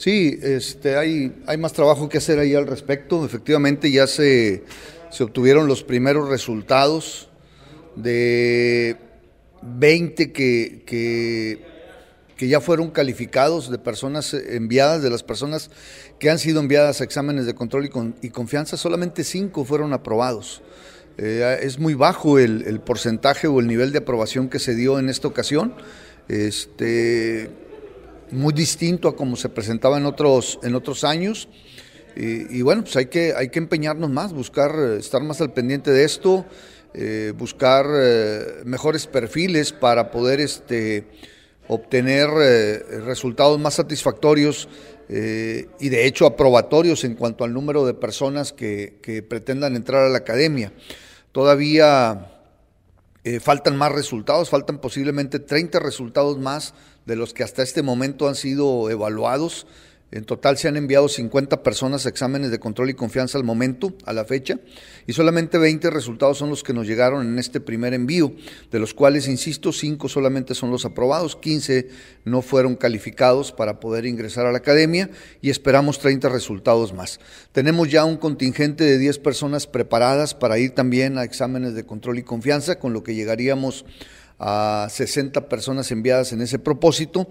Sí, este, hay, hay más trabajo que hacer ahí al respecto. Efectivamente, ya se, obtuvieron los primeros resultados de 20 que, que, ya fueron calificados de personas eh, enviadas, de las personas que han sido enviadas a exámenes de control y, y confianza, solamente 5 fueron aprobados. Eh, es muy bajo el, porcentaje o el nivel de aprobación que se dio en esta ocasión. Este, muy distinto a como se presentaba en otros, en otros años. Eh, y, bueno, pues hay que, hay que empeñarnos más, buscar, eh, estar más al pendiente de esto, eh, buscar mejores perfiles para poder este, obtener resultados más satisfactorios y de hecho aprobatorios en cuanto al número de personas que, que pretendan entrar a la academia. Todavía eh, faltan más resultados, faltan posiblemente 30 resultados más de los que hasta este momento han sido evaluados. En total se han enviado 50 personas a exámenes de control y confianza al momento, a la fecha, y solamente 20 resultados son los que nos llegaron en este primer envío, de los cuales, insisto, 5 solamente son los aprobados, 15 no fueron calificados para poder ingresar a la academia y esperamos 30 resultados más. Tenemos ya un contingente de 10 personas preparadas para ir también a exámenes de control y confianza, con lo que llegaríamos a 60 personas enviadas en ese propósito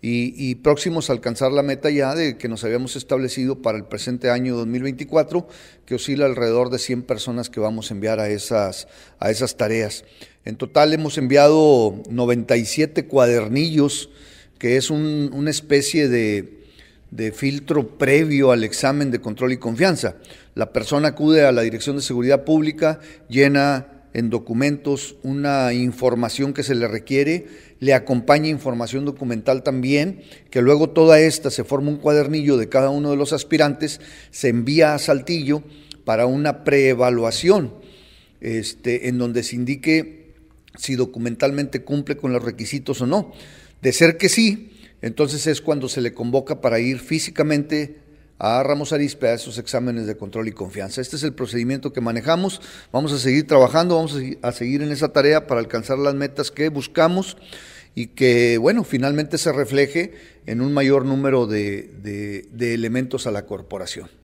y, próximos a alcanzar la meta ya de que nos habíamos establecido para el presente año 2024, que oscila alrededor de 100 personas que vamos a enviar a esas, a esas tareas. En total hemos enviado 97 cuadernillos, que es una especie de, de filtro previo al examen de control y confianza. La persona acude a la Dirección de Seguridad Pública, llena en documentos una información que se le requiere, le acompaña información documental también, que luego toda esta se forma un cuadernillo de cada uno de los aspirantes, se envía a Saltillo para una preevaluación, este, en donde se indique si documentalmente cumple con los requisitos o no. De ser que sí, entonces es cuando se le convoca para ir físicamente a Ramos Arispe a esos exámenes de control y confianza. Este es el procedimiento que manejamos. Vamos a seguir trabajando, vamos a seguir en esa tarea para alcanzar las metas que buscamos y que, bueno, finalmente se refleje en un mayor número de, de elementos a la corporación.